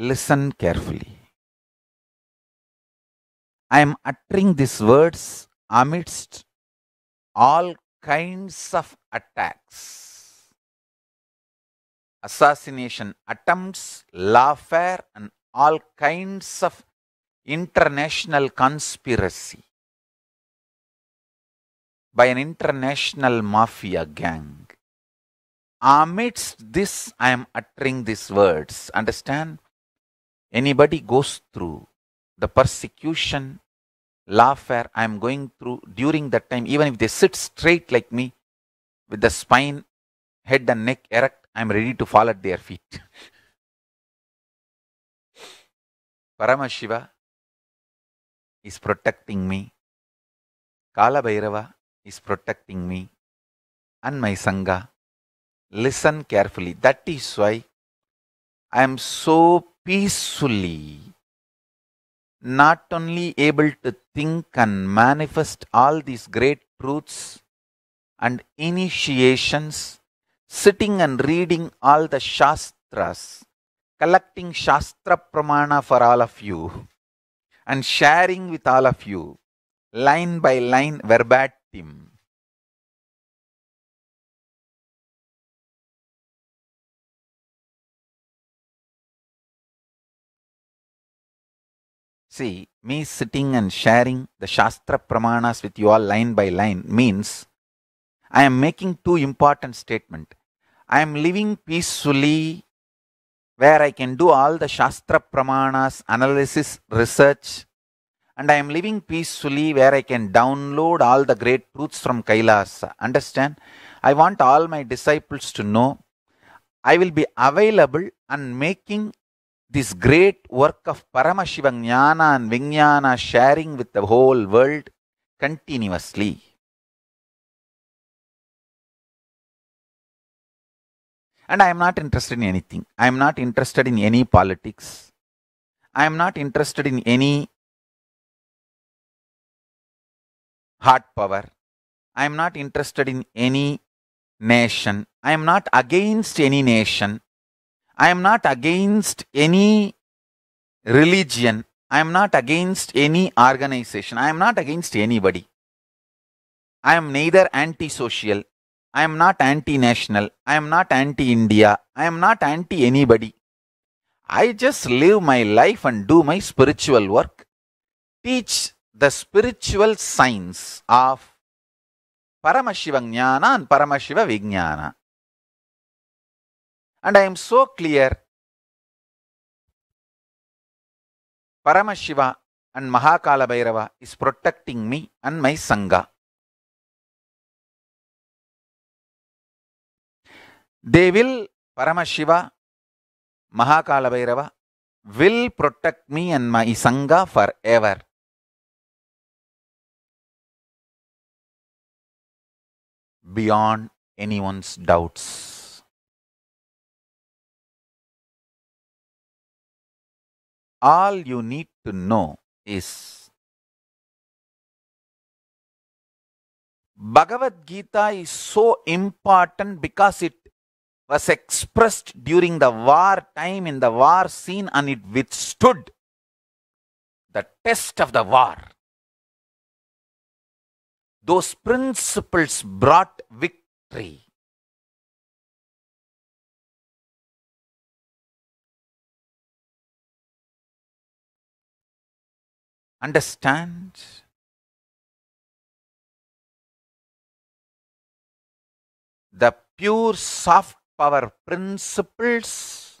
Listen carefully. I am uttering these words amidst all kinds of attacks, assassination attempts, lawfare, and all kinds of international conspiracy by an international mafia gang. Amidst this, I am uttering these words. Understand? anybody goes through the persecution, lawfare I am going through during that time, even if they sit straight like me with the spine, head and neck erect, I am ready to fall at their feet. Paramashiva is protecting me. Kala is protecting me and my Sangha. Listen carefully. That is why I am so peacefully, not only able to think and manifest all these great truths and initiations, sitting and reading all the Shastras, collecting Shastra Pramana for all of you, and sharing with all of you, line by line verbatim See, me sitting and sharing the Shastra Pramanas with you all line by line means I am making two important statements. I am living peacefully where I can do all the Shastra Pramanas, analysis, research, and I am living peacefully where I can download all the great truths from Kailasa. Understand? I want all my disciples to know I will be available and making this great work of Paramashiva Jnana and Vijnana sharing with the whole world continuously. And I am not interested in anything. I am not interested in any politics. I am not interested in any hard power. I am not interested in any nation. I am not against any nation. I am not against any religion. I am not against any organization. I am not against anybody. I am neither anti-social. I am not anti national. I am not anti India. I am not anti anybody. I just live my life and do my spiritual work. Teach the spiritual science of Paramashiva Jnana and Paramashiva Vijnana. and I am so clear. Paramashiva and Mahakala Bhairava is protecting me and my Sangha. They will, Paramashiva, Mahakala Bhairava, will protect me and my Sangha forever. Beyond anyone's doubts. all you need to know is Bhagavad Gita is so important because it was expressed during the war time in the war scene and it withstood the test of the war. Those principles brought victory. understand, the pure soft power principles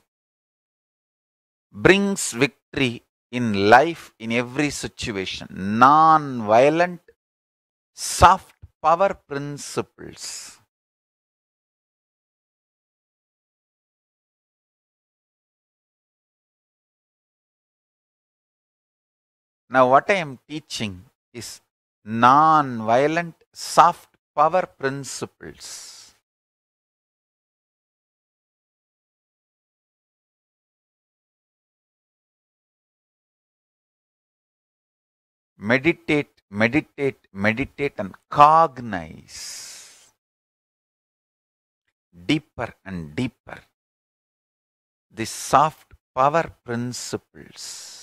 brings victory in life in every situation. Non-violent soft power principles. Now, what I am teaching is non violent soft power principles. Meditate, meditate, meditate, and cognize deeper and deeper the soft power principles.